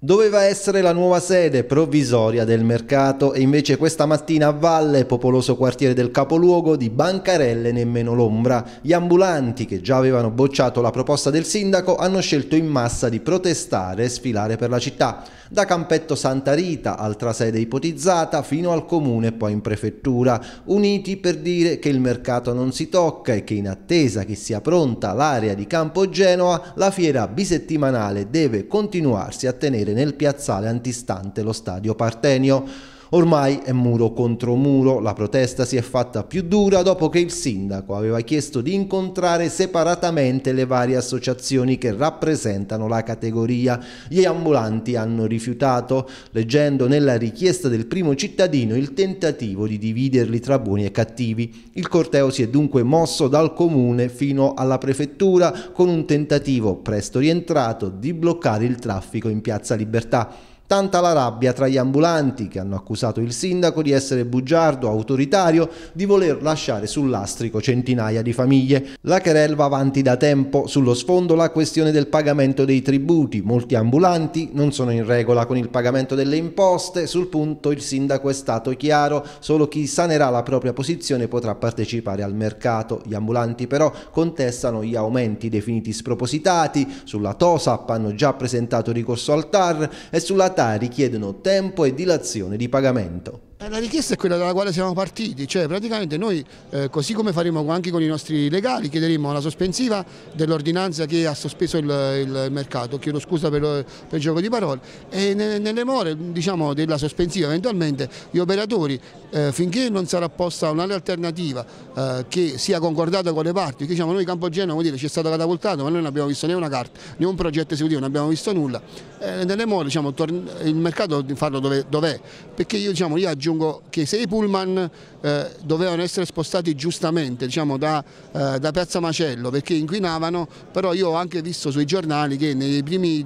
Doveva essere la nuova sede provvisoria del mercato e invece questa mattina a valle, popoloso quartiere del capoluogo, di bancarelle nemmeno l'ombra. Gli ambulanti, che già avevano bocciato la proposta del sindaco, hanno scelto in massa di protestare e sfilare per la città, da Campetto Santa Rita, altra sede ipotizzata, fino al comune e poi in prefettura, uniti per dire che il mercato non si tocca e che in attesa che sia pronta l'area di Campo Genoa, la fiera bisettimanale deve continuarsi a tenere nel piazzale antistante lo stadio Partenio. Ormai è muro contro muro, la protesta si è fatta più dura dopo che il sindaco aveva chiesto di incontrare separatamente le varie associazioni che rappresentano la categoria. Gli ambulanti hanno rifiutato, leggendo nella richiesta del primo cittadino il tentativo di dividerli tra buoni e cattivi. Il corteo si è dunque mosso dal comune fino alla prefettura con un tentativo presto rientrato di bloccare il traffico in Piazza Libertà. Tanta la rabbia tra gli ambulanti che hanno accusato il sindaco di essere bugiardo, autoritario, di voler lasciare sul lastrico centinaia di famiglie. La Cherel va avanti da tempo, sullo sfondo la questione del pagamento dei tributi. Molti ambulanti non sono in regola con il pagamento delle imposte, sul punto il sindaco è stato chiaro, solo chi sanerà la propria posizione potrà partecipare al mercato. Gli ambulanti però contestano gli aumenti definiti spropositati, sulla TOSAP hanno già presentato ricorso al TAR e sulla realtà richiedono tempo e dilazione di pagamento. Eh, la richiesta è quella dalla quale siamo partiti, cioè praticamente noi eh, così come faremo anche con i nostri legali chiederemo la sospensiva dell'ordinanza che ha sospeso il, il, mercato, chiedo scusa per, per il gioco di parole, e ne, nelle more diciamo, della sospensiva eventualmente gli operatori eh, finché non sarà posta un'altra alternativa eh, che sia concordata con le parti, che diciamo noi Campogeno vuol dire ci è stato catapultato ma noi non abbiamo visto né una carta né un progetto esecutivo, non abbiamo visto nulla, eh, nelle more diciamo, il mercato farlo dov'è, dov perché io, diciamo, io aggiungo aggiungo che se i pullman eh, dovevano essere spostati giustamente diciamo, da, eh, da Piazza Macello perché inquinavano, però io ho anche visto sui giornali che nei primi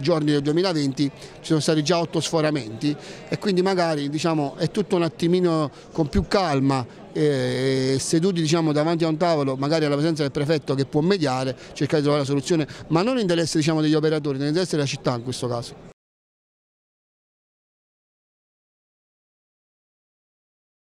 giorni del 2020 ci sono stati già otto sforamenti e quindi magari diciamo, è tutto un attimino con più calma eh, e seduti diciamo, davanti a un tavolo, magari alla presenza del prefetto che può mediare, cercare di trovare la soluzione, ma non in diciamo, degli operatori, nell'interesse della città in questo caso.